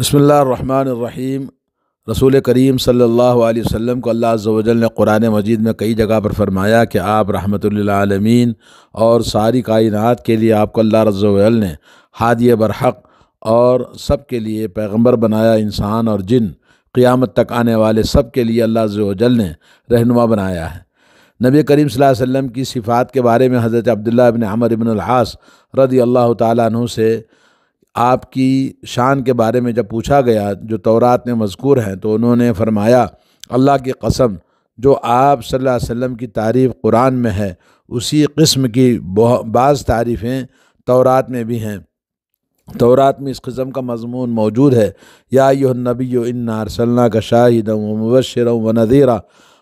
بسم اللہ الرحمن الرحیم رسول کریم صلی اللہ علیہ وسلم کو اللہ عز و جل نے قرآن مجید میں کئی جگہ پر فرمایا کہ آپ رحمۃ اللہ اور ساری کائنات کے لیے آپ کو اللہ رض و جل نے ہادی برحق اور سب کے لیے پیغمبر بنایا انسان اور جن قیامت تک آنے والے سب کے لیے اللہ عز و جل نے رہنما بنایا ہے نبی کریم صلی اللہ علیہ وسلم کی صفات کے بارے میں حضرت عبداللہ ابن عمر ابن الحاص رضی اللہ تعالیٰ عنہ سے آپ کی شان کے بارے میں جب پوچھا گیا جو تورات میں مذکور ہیں تو انہوں نے فرمایا اللہ کی قسم جو آپ صلی اللہ علیہ وسلم کی تعریف قرآن میں ہے اسی قسم کی بعض تعریفیں تورات میں بھی ہیں تورات میں اس قسم کا مضمون موجود ہے یا یہ نبی النّار کا شاہد و مبشر و نذیرہ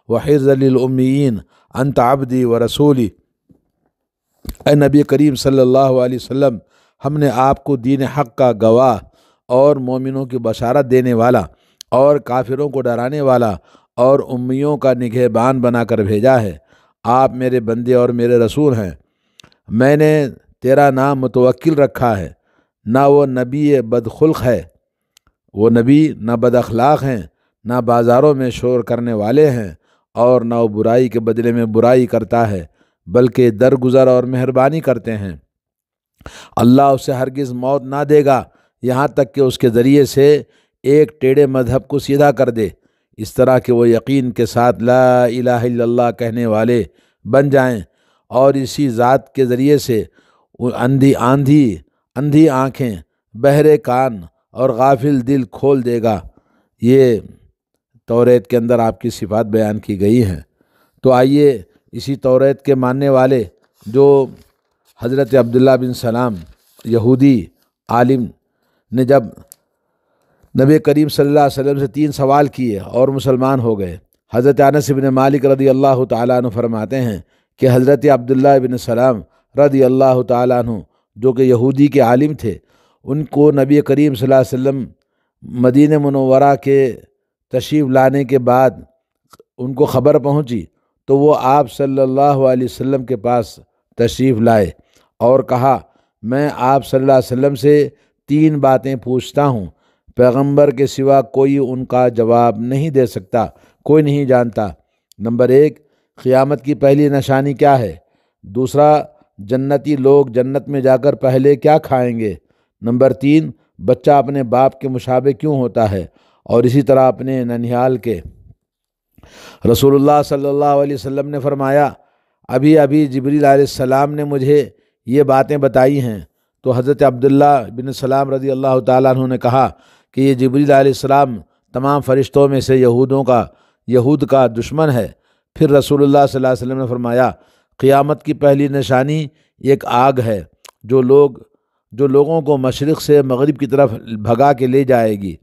و وحض العمین انتابدی و رسولی اے نبی کریم صلی اللہ علیہ وسلم ہم نے آپ کو دین حق کا گواہ اور مومنوں کی بشارت دینے والا اور کافروں کو ڈرانے والا اور امیوں کا نگہ بان بنا کر بھیجا ہے آپ میرے بندے اور میرے رسول ہیں میں نے تیرا نام متوکل رکھا ہے نہ وہ نبی بدخلق ہے وہ نبی نہ بد اخلاق ہیں نہ بازاروں میں شور کرنے والے ہیں اور نہ وہ برائی کے بدلے میں برائی کرتا ہے بلکہ درگزر اور مہربانی کرتے ہیں اللہ اسے ہرگز موت نہ دے گا یہاں تک کہ اس کے ذریعے سے ایک ٹیڑے مذہب کو سیدھا کر دے اس طرح کہ وہ یقین کے ساتھ لا الہ الا اللہ کہنے والے بن جائیں اور اسی ذات کے ذریعے سے اندھی آندھی اندھی آنکھیں بہرے کان اور غافل دل کھول دے گا یہ توریت کے اندر آپ کی صفات بیان کی گئی ہیں تو آئیے اسی توریت کے ماننے والے جو حضرت عبداللہ بن سلام یہودی عالم نے جب نبی کریم صلی اللہ علیہ وسلم سے تین سوال کیے اور مسلمان ہو گئے حضرت بن مالک رضی اللہ تعالیٰ عنہ فرماتے ہیں کہ حضرت عبداللہ بن سلام رضی اللہ تعالیٰ عنہ جو کہ یہودی کے عالم تھے ان کو نبی کریم صلی اللہ علیہ وسلم مدین مدینہ منورہ کے تشریف لانے کے بعد ان کو خبر پہنچی تو وہ آپ صلی اللہ علیہ وسلم کے پاس تشریف لائے اور کہا میں آپ صلی اللہ علیہ وسلم سے تین باتیں پوچھتا ہوں پیغمبر کے سوا کوئی ان کا جواب نہیں دے سکتا کوئی نہیں جانتا نمبر ایک قیامت کی پہلی نشانی کیا ہے دوسرا جنتی لوگ جنت میں جا کر پہلے کیا کھائیں گے نمبر تین بچہ اپنے باپ کے مشابہ کیوں ہوتا ہے اور اسی طرح اپنے ننیال کے رسول اللہ صلی اللہ علیہ وسلم نے فرمایا ابھی ابھی جبریل علیہ السلام نے مجھے یہ باتیں بتائی ہیں تو حضرت عبداللہ بن سلام رضی اللہ تعالیٰ عنہ نے کہا کہ یہ جبریل علیہ السلام تمام فرشتوں میں سے یہودوں کا یہود کا دشمن ہے پھر رسول اللہ صلی اللہ علیہ وسلم نے فرمایا قیامت کی پہلی نشانی ایک آگ ہے جو لوگ جو لوگوں کو مشرق سے مغرب کی طرف بھگا کے لے جائے گی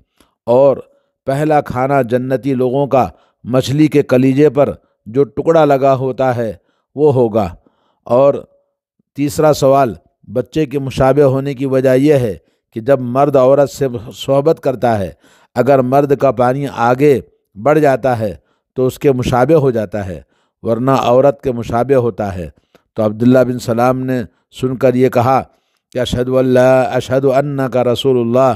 اور پہلا کھانا جنتی لوگوں کا مچھلی کے کلیجے پر جو ٹکڑا لگا ہوتا ہے وہ ہوگا اور تیسرا سوال بچے کے مشابہ ہونے کی وجہ یہ ہے کہ جب مرد عورت سے صحبت کرتا ہے اگر مرد کا پانی آگے بڑھ جاتا ہے تو اس کے مشابہ ہو جاتا ہے ورنہ عورت کے مشابہ ہوتا ہے تو عبداللہ بن سلام نے سن کر یہ کہا کہ اشہد اللہ اشہد اللہ کا رسول اللہ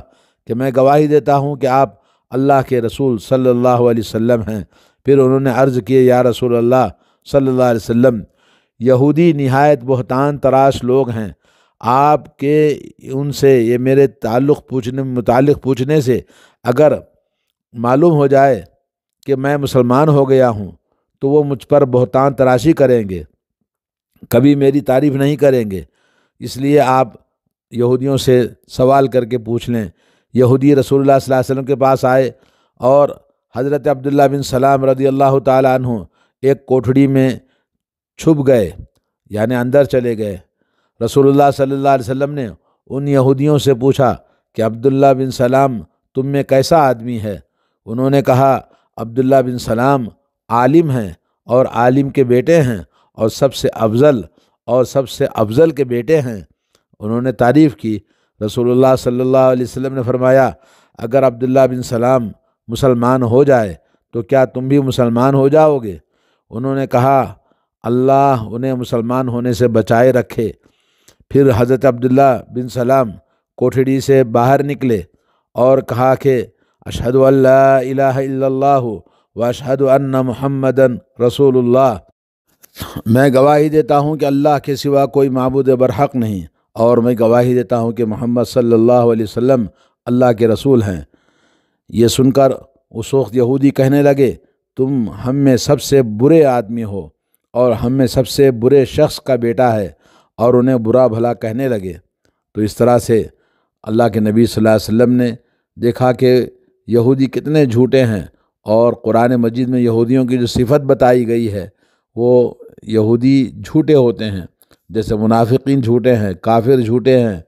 کہ میں گواہی دیتا ہوں کہ آپ اللہ کے رسول صلی اللہ علیہ وسلم ہیں پھر انہوں نے عرض کیے یا رسول اللہ صلی اللہ علیہ وسلم یہودی نہایت بہتان تراش لوگ ہیں آپ کے ان سے یہ میرے تعلق پوچھنے متعلق پوچھنے سے اگر معلوم ہو جائے کہ میں مسلمان ہو گیا ہوں تو وہ مجھ پر بہتان تراشی کریں گے کبھی میری تعریف نہیں کریں گے اس لیے آپ یہودیوں سے سوال کر کے پوچھ لیں یہودی رسول اللہ صلی اللہ علیہ وسلم کے پاس آئے اور حضرت عبداللہ بن سلام رضی اللہ تعالیٰ عنہ ایک کوٹھڑی میں چھپ گئے یعنی اندر چلے گئے رسول اللہ صلی اللہ علیہ وسلم نے ان یہودیوں سے پوچھا کہ عبداللہ بن سلام تم میں کیسا آدمی ہے انہوں نے کہا عبداللہ بن سلام عالم ہیں اور عالم کے بیٹے ہیں اور سب سے افضل اور سب سے افضل کے بیٹے ہیں انہوں نے تعریف کی رسول اللہ صلی اللہ علیہ وسلم نے فرمایا اگر عبداللہ بن سلام مسلمان ہو جائے تو کیا تم بھی مسلمان ہو جاؤ گے انہوں نے کہا اللہ انہیں مسلمان ہونے سے بچائے رکھے پھر حضرت عبداللہ بن سلام کوٹھڑی سے باہر نکلے اور کہا کہ اشہد اللہ الہ الا اللہ و اشہد ان محمدن رسول اللہ میں گواہی دیتا ہوں کہ اللہ کے سوا کوئی معبود برحق نہیں اور میں گواہی دیتا ہوں کہ محمد صلی اللہ علیہ وسلم اللہ کے رسول ہیں یہ سن کر اس وقت یہودی کہنے لگے تم ہم میں سب سے برے آدمی ہو اور ہم میں سب سے برے شخص کا بیٹا ہے اور انہیں برا بھلا کہنے لگے تو اس طرح سے اللہ کے نبی صلی اللہ علیہ وسلم نے دیکھا کہ یہودی کتنے جھوٹے ہیں اور قرآن مجید میں یہودیوں کی جو صفت بتائی گئی ہے وہ یہودی جھوٹے ہوتے ہیں جیسے منافقین جھوٹے ہیں کافر جھوٹے ہیں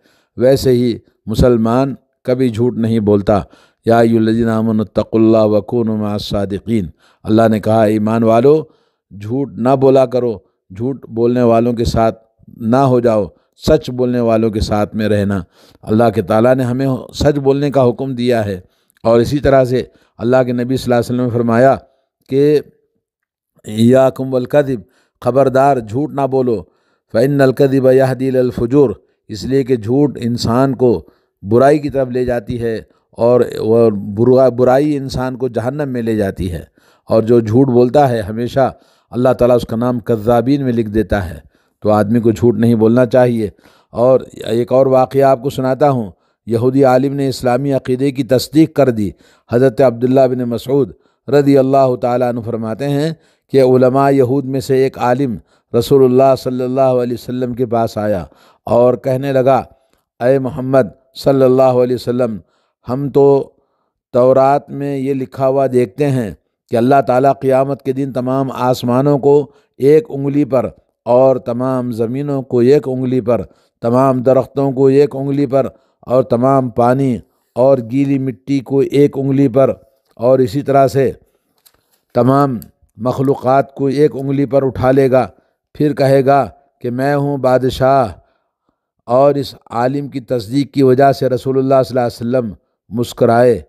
ویسے ہی مسلمان کبھی جھوٹ نہیں بولتا یا امن الطق اللہ وقن صادقین اللہ نے کہا ایمان والو جھوٹ نہ بولا کرو جھوٹ بولنے والوں کے ساتھ نہ ہو جاؤ سچ بولنے والوں کے ساتھ میں رہنا اللہ کے تعالیٰ نے ہمیں سچ بولنے کا حکم دیا ہے اور اسی طرح سے اللہ کے نبی صلی اللہ علیہ وسلم نے فرمایا کہ یا کم القدب خبردار جھوٹ نہ بولو فعن القدب یادیل الفجور اس لیے کہ جھوٹ انسان کو برائی کی طرف لے جاتی ہے اور برائی انسان کو جہنم میں لے جاتی ہے اور جو جھوٹ بولتا ہے ہمیشہ اللہ تعالیٰ اس کا نام کذابین میں لکھ دیتا ہے تو آدمی کو جھوٹ نہیں بولنا چاہیے اور ایک اور واقعہ آپ کو سناتا ہوں یہودی عالم نے اسلامی عقیدے کی تصدیق کر دی حضرت عبداللہ بن مسعود رضی اللہ تعالیٰ عنہ فرماتے ہیں کہ علماء یہود میں سے ایک عالم رسول اللہ صلی اللہ علیہ وسلم کے پاس آیا اور کہنے لگا اے محمد صلی اللہ علیہ وسلم ہم تو تورات میں یہ لکھا ہوا دیکھتے ہیں کہ اللہ تعالیٰ قیامت کے دن تمام آسمانوں کو ایک انگلی پر اور تمام زمینوں کو ایک انگلی پر تمام درختوں کو ایک انگلی پر اور تمام پانی اور گیلی مٹی کو ایک انگلی پر اور اسی طرح سے تمام مخلوقات کو ایک انگلی پر اٹھا لے گا پھر کہے گا کہ میں ہوں بادشاہ اور اس عالم کی تصدیق کی وجہ سے رسول اللہ صلی اللہ علیہ وسلم مسکرائے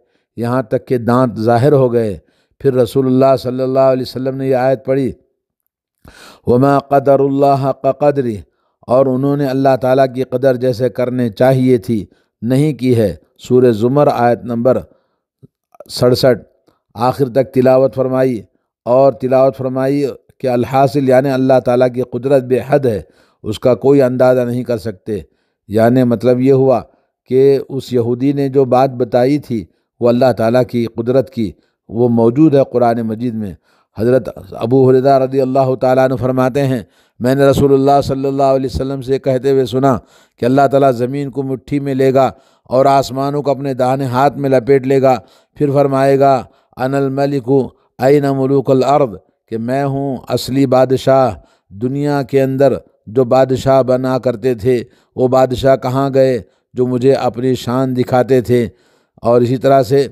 یہاں تک کہ دانت ظاہر ہو گئے پھر رسول اللہ صلی اللہ علیہ وسلم نے یہ آیت پڑھی وما قدر اللہ کا قدری اور انہوں نے اللہ تعالیٰ کی قدر جیسے کرنے چاہیے تھی نہیں کی ہے سور زمر آیت نمبر سڑسٹھ آخر تک تلاوت فرمائی اور تلاوت فرمائی کہ الحاصل یعنی اللہ تعالیٰ کی قدرت بے حد ہے اس کا کوئی اندازہ نہیں کر سکتے یعنی مطلب یہ ہوا کہ اس یہودی نے جو بات بتائی تھی وہ اللہ تعالیٰ کی قدرت کی وہ موجود ہے قرآن مجید میں حضرت ابو حردہ رضی اللہ تعالیٰ عنہ فرماتے ہیں میں نے رسول اللہ صلی اللہ علیہ وسلم سے کہتے ہوئے سنا کہ اللہ تعالیٰ زمین کو مٹھی میں لے گا اور آسمانوں کو اپنے داہنے ہاتھ میں لپیٹ لے گا پھر فرمائے گا ان الملک این ملوک الارض کہ میں ہوں اصلی بادشاہ دنیا کے اندر جو بادشاہ بنا کرتے تھے وہ بادشاہ کہاں گئے جو مجھے اپنی شان دکھاتے تھے اور اسی طرح سے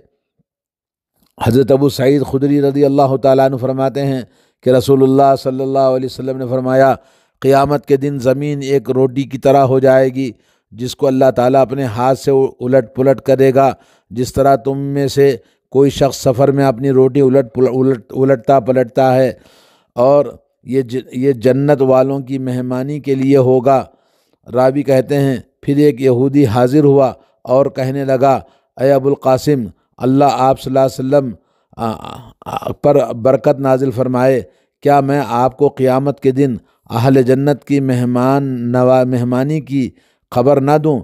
حضرت ابو سعید خدری رضی اللہ تعالیٰ عنہ فرماتے ہیں کہ رسول اللہ صلی اللہ علیہ وسلم نے فرمایا قیامت کے دن زمین ایک روٹی کی طرح ہو جائے گی جس کو اللہ تعالیٰ اپنے ہاتھ سے الٹ پلٹ کرے گا جس طرح تم میں سے کوئی شخص سفر میں اپنی روٹی الٹ الٹتا پلٹتا ہے اور یہ جنت والوں کی مہمانی کے لیے ہوگا رابی کہتے ہیں پھر ایک یہودی حاضر ہوا اور کہنے لگا اے ابو القاسم اللہ آپ صلی اللہ علیہ وسلم پر برکت نازل فرمائے کیا میں آپ کو قیامت کے دن اہل جنت کی مہمان نوا مہمانی کی خبر نہ دوں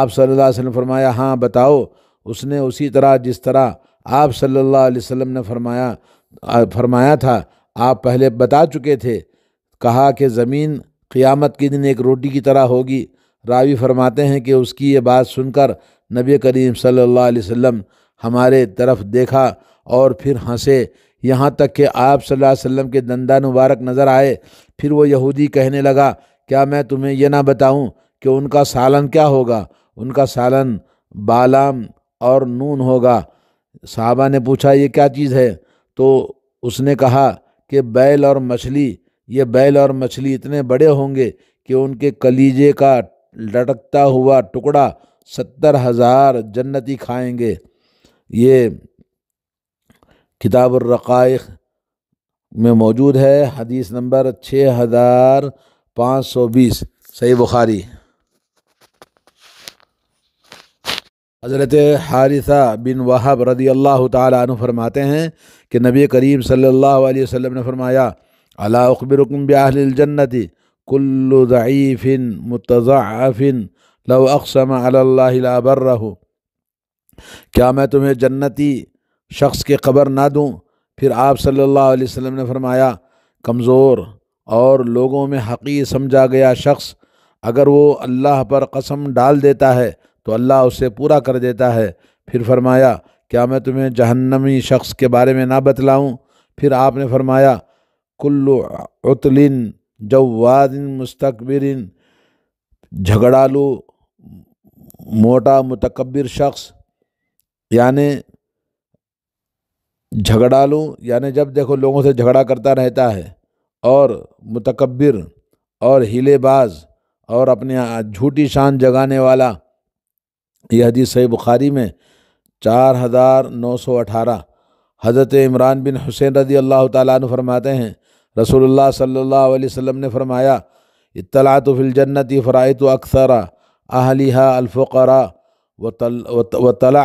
آپ صلی اللہ علیہ وسلم فرمایا ہاں بتاؤ اس نے اسی طرح جس طرح آپ صلی اللہ علیہ وسلم نے فرمایا فرمایا تھا آپ پہلے بتا چکے تھے کہا کہ زمین قیامت کے دن ایک روٹی کی طرح ہوگی راوی فرماتے ہیں کہ اس کی یہ بات سن کر نبی کریم صلی اللہ علیہ وسلم ہمارے طرف دیکھا اور پھر ہنسے یہاں تک کہ آپ صلی اللہ علیہ وسلم کے دندہ مبارک نظر آئے پھر وہ یہودی کہنے لگا کیا میں تمہیں یہ نہ بتاؤں کہ ان کا سالن کیا ہوگا ان کا سالن بالام اور نون ہوگا صحابہ نے پوچھا یہ کیا چیز ہے تو اس نے کہا کہ بیل اور مچھلی یہ بیل اور مچھلی اتنے بڑے ہوں گے کہ ان کے کلیجے کا لٹکتا ہوا ٹکڑا ستر ہزار جنتی کھائیں گے یہ کتاب الرقائق میں موجود ہے حدیث نمبر چھ ہزار پانچ سو بیس صحیح بخاری حضرت حارثہ بن وہب رضی اللہ تعالیٰ عنہ فرماتے ہیں کہ نبی کریم صلی اللہ علیہ وسلم نے فرمایا اللہ کل ضعیف متضعف لو اقسم علی اللہ البرہ کیا میں تمہیں جنتی شخص کی قبر نہ دوں پھر آپ صلی اللہ علیہ وسلم نے فرمایا کمزور اور لوگوں میں حقیق سمجھا گیا شخص اگر وہ اللہ پر قسم ڈال دیتا ہے تو اللہ اسے پورا کر دیتا ہے پھر فرمایا کیا میں تمہیں جہنمی شخص کے بارے میں نہ بتلاؤں پھر آپ نے فرمایا عطلن جواد مستقبر جھگڑالو موٹا متکبر شخص یعنی جھگڑا لوں یعنی جب دیکھو لوگوں سے جھگڑا کرتا رہتا ہے اور متکبر اور ہیلے باز اور اپنے جھوٹی شان جگانے والا یہ حدیث صحیح بخاری میں چار ہزار نو سو اٹھارہ حضرت عمران بن حسین رضی اللہ تعالیٰ عنہ فرماتے ہیں رسول اللہ صلی اللہ علیہ وسلم نے فرمایا اطلاعات الجنت فرائط و اکثر اہلیہ الفقرا و تل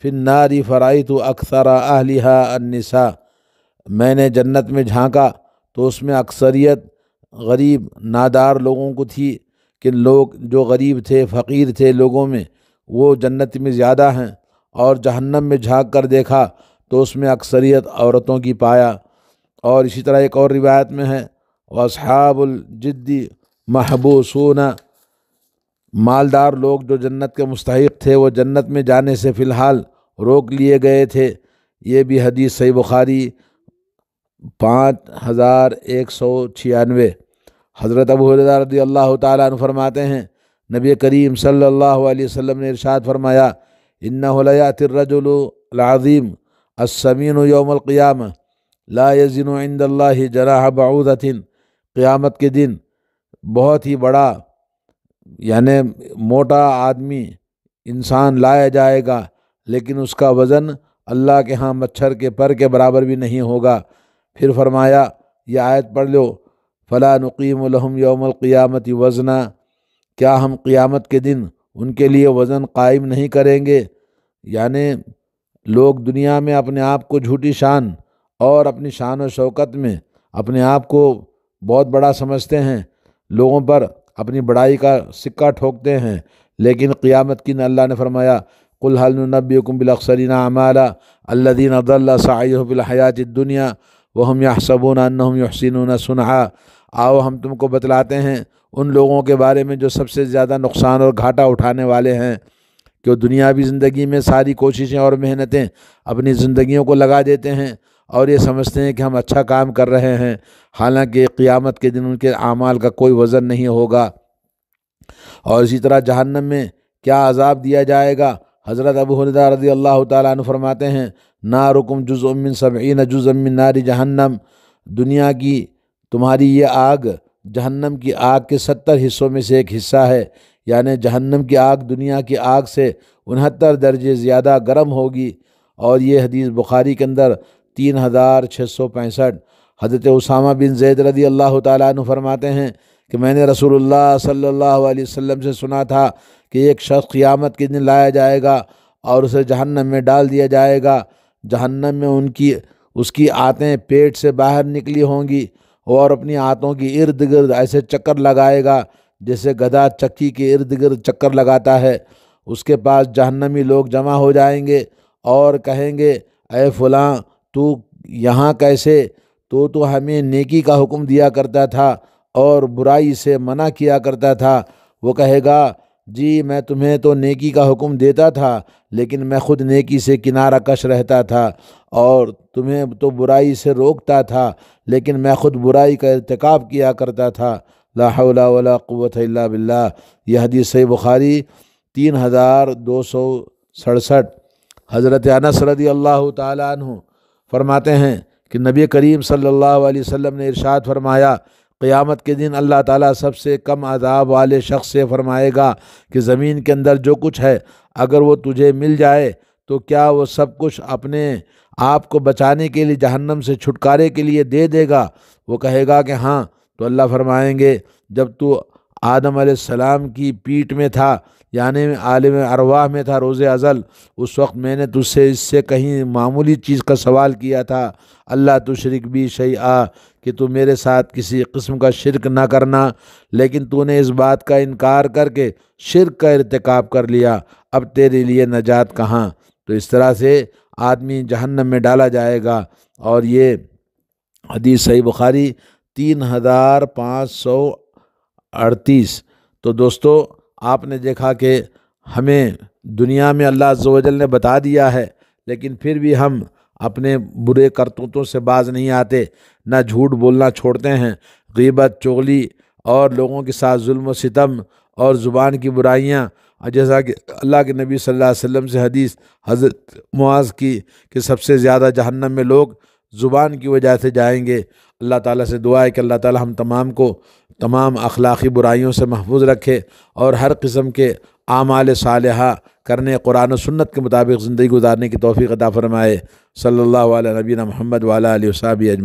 پھر ناری فرائی تو اکثر اہلیہ النساء انسا میں نے جنت میں جھانکا تو اس میں اکثریت غریب نادار لوگوں کو تھی کہ لوگ جو غریب تھے فقیر تھے لوگوں میں وہ جنت میں زیادہ ہیں اور جہنم میں جھانک کر دیکھا تو اس میں اکثریت عورتوں کی پایا اور اسی طرح ایک اور روایت میں ہے اصحاب الجدی محبوسون مالدار لوگ جو جنت کے مستحق تھے وہ جنت میں جانے سے فی الحال روک لیے گئے تھے یہ بھی حدیث صحیح بخاری پانچ ہزار ایک سو چھیانوے حضرت ابو حضرت رضی اللہ تعالیٰ عنہ فرماتے ہیں نبی کریم صلی اللہ علیہ وسلم نے ارشاد فرمایا انََََََََََلیہ تر رج الولاظیم اسمین و یوم القیام لاظن و عند اللہ جناح بعود قیامت کے دن بہت ہی بڑا یعنی موٹا آدمی انسان لایا جائے گا لیکن اس کا وزن اللہ کے ہاں مچھر کے پر کے برابر بھی نہیں ہوگا پھر فرمایا یہ آیت پڑھ لو فلاں نقیم الحم یوم القیامتی وزنہ کیا ہم قیامت کے دن ان کے لیے وزن قائم نہیں کریں گے یعنی لوگ دنیا میں اپنے آپ کو جھوٹی شان اور اپنی شان و شوکت میں اپنے آپ کو بہت بڑا سمجھتے ہیں لوگوں پر اپنی بڑائی کا سکہ ٹھوکتے ہیں لیکن قیامت کی نہ اللہ نے فرمایا کُل حل نبی کم بل عقصینہ اللہ دین ابد اللہ صاحب بالحیات دنیا وہ ہم یا سبونانَََََََََََ یاسینون سنہا آؤ ہم تم کو بتلاتے ہیں ان لوگوں کے بارے میں جو سب سے زیادہ نقصان اور گھاٹا اٹھانے والے ہیں کہ وہ دنیاوی زندگی میں ساری کوششیں اور محنتیں اپنی زندگیوں کو لگا دیتے ہیں اور یہ سمجھتے ہیں کہ ہم اچھا کام کر رہے ہیں حالانکہ قیامت کے دن ان کے اعمال کا کوئی وزن نہیں ہوگا اور اسی طرح جہنم میں کیا عذاب دیا جائے گا حضرت ابو حردہ رضی اللہ تعالیٰ عنہ فرماتے ہیں نارکم من سبعین جز من ناری جہنم دنیا کی تمہاری یہ آگ جہنم کی آگ کے ستر حصوں میں سے ایک حصہ ہے یعنی جہنم کی آگ دنیا کی آگ سے انہتر درجے زیادہ گرم ہوگی اور یہ حدیث بخاری کے اندر تین ہزار چھ سو پینسٹھ حضرت اسامہ بن زید رضی اللہ تعالیٰ عنہ فرماتے ہیں کہ میں نے رسول اللہ صلی اللہ علیہ وسلم سے سنا تھا کہ ایک شخص قیامت کے دن لایا جائے گا اور اسے جہنم میں ڈال دیا جائے گا جہنم میں ان کی اس کی آتیں پیٹ سے باہر نکلی ہوں گی اور اپنی آتوں کی ارد گرد ایسے چکر لگائے گا جیسے گدھا چکی کے ارد گرد چکر لگاتا ہے اس کے پاس جہنمی لوگ جمع ہو جائیں گے اور کہیں گے اے فلاں تو یہاں کیسے تو تو ہمیں نیکی کا حکم دیا کرتا تھا اور برائی سے منع کیا کرتا تھا وہ کہے گا جی میں تمہیں تو نیکی کا حکم دیتا تھا لیکن میں خود نیکی سے کنارہ کش رہتا تھا اور تمہیں تو برائی سے روکتا تھا لیکن میں خود برائی کا ارتکاب کیا کرتا تھا لا حول ولا قوت اللہ باللہ یہ حدیث صحیح بخاری تین ہزار دو سو سڑسٹھ حضرت انس رضی اللہ تعالیٰ عنہ فرماتے ہیں کہ نبی کریم صلی اللہ علیہ وسلم نے ارشاد فرمایا قیامت کے دن اللہ تعالیٰ سب سے کم عذاب والے شخص سے فرمائے گا کہ زمین کے اندر جو کچھ ہے اگر وہ تجھے مل جائے تو کیا وہ سب کچھ اپنے آپ کو بچانے کے لیے جہنم سے چھٹکارے کے لیے دے دے گا وہ کہے گا کہ ہاں تو اللہ فرمائیں گے جب تو آدم علیہ السلام کی پیٹ میں تھا یعنی عالم ارواح میں تھا روز ازل اس وقت میں نے تجھ سے اس سے کہیں معمولی چیز کا سوال کیا تھا اللہ تو شرک بھی شعیٰ آ کہ تو میرے ساتھ کسی قسم کا شرک نہ کرنا لیکن تو نے اس بات کا انکار کر کے شرک کا ارتکاب کر لیا اب تیرے لیے نجات کہاں تو اس طرح سے آدمی جہنم میں ڈالا جائے گا اور یہ حدیث صحیح بخاری تین ہزار پانچ سو اڑتیس تو دوستو آپ نے دیکھا کہ ہمیں دنیا میں اللہ و جل نے بتا دیا ہے لیکن پھر بھی ہم اپنے برے کرتوتوں سے باز نہیں آتے نہ جھوٹ بولنا چھوڑتے ہیں غیبت چغلی اور لوگوں کے ساتھ ظلم و ستم اور زبان کی برائیاں جیسا کہ اللہ کے نبی صلی اللہ علیہ وسلم سے حدیث حضرت معاذ کی کہ سب سے زیادہ جہنم میں لوگ زبان کی وجہ سے جائیں گے اللہ تعالیٰ سے دعا ہے کہ اللہ تعالیٰ ہم تمام کو تمام اخلاقی برائیوں سے محفوظ رکھے اور ہر قسم کے اعمال صالحہ کرنے قرآن و سنت کے مطابق زندگی گزارنے کی توفیق عطا فرمائے صلی اللہ علیہ نبینہ محمد والا علیہ صابم